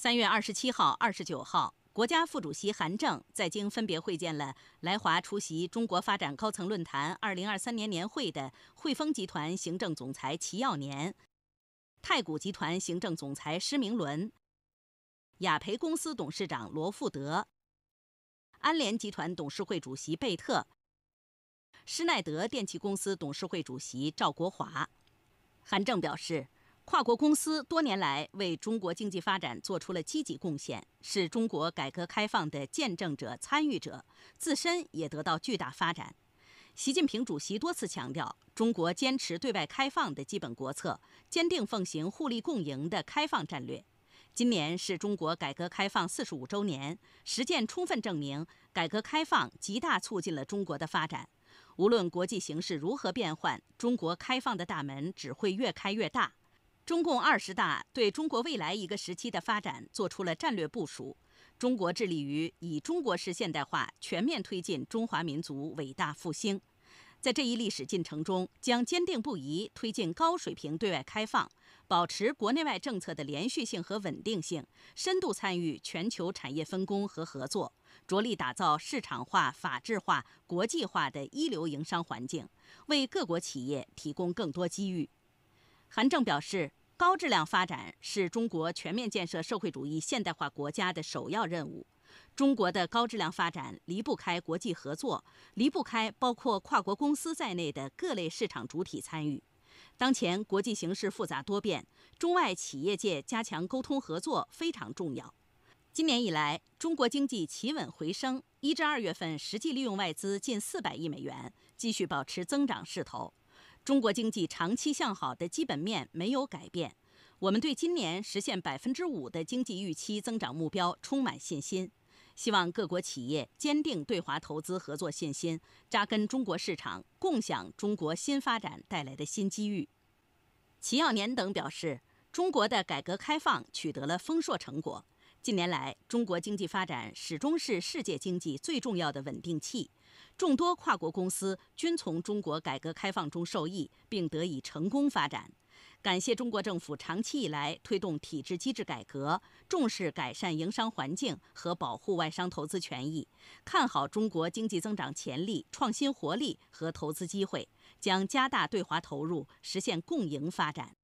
三月二十七号、二十九号，国家副主席韩正在京分别会见了来华出席中国发展高层论坛二零二三年年会的汇丰集团行政总裁齐耀年、太古集团行政总裁施明伦、雅培公司董事长罗富德、安联集团董事会主席贝特、施耐德电气公司董事会主席赵国华。韩正表示。跨国公司多年来为中国经济发展做出了积极贡献，是中国改革开放的见证者、参与者，自身也得到巨大发展。习近平主席多次强调，中国坚持对外开放的基本国策，坚定奉行互利共赢的开放战略。今年是中国改革开放四十五周年，实践充分证明，改革开放极大促进了中国的发展。无论国际形势如何变幻，中国开放的大门只会越开越大。中共二十大对中国未来一个时期的发展作出了战略部署。中国致力于以中国式现代化全面推进中华民族伟大复兴，在这一历史进程中，将坚定不移推进高水平对外开放，保持国内外政策的连续性和稳定性，深度参与全球产业分工和合作，着力打造市场化、法治化、国际化的一流营商环境，为各国企业提供更多机遇。韩正表示。高质量发展是中国全面建设社会主义现代化国家的首要任务。中国的高质量发展离不开国际合作，离不开包括跨国公司在内的各类市场主体参与。当前国际形势复杂多变，中外企业界加强沟通合作非常重要。今年以来，中国经济企稳回升，一至二月份实际利用外资近四百亿美元，继续保持增长势头。中国经济长期向好的基本面没有改变，我们对今年实现百分之五的经济预期增长目标充满信心。希望各国企业坚定对华投资合作信心，扎根中国市场，共享中国新发展带来的新机遇。齐耀年等表示，中国的改革开放取得了丰硕成果。近年来，中国经济发展始终是世界经济最重要的稳定器。众多跨国公司均从中国改革开放中受益，并得以成功发展。感谢中国政府长期以来推动体制机制改革，重视改善营商环境和保护外商投资权益，看好中国经济增长潜力、创新活力和投资机会，将加大对华投入，实现共赢发展。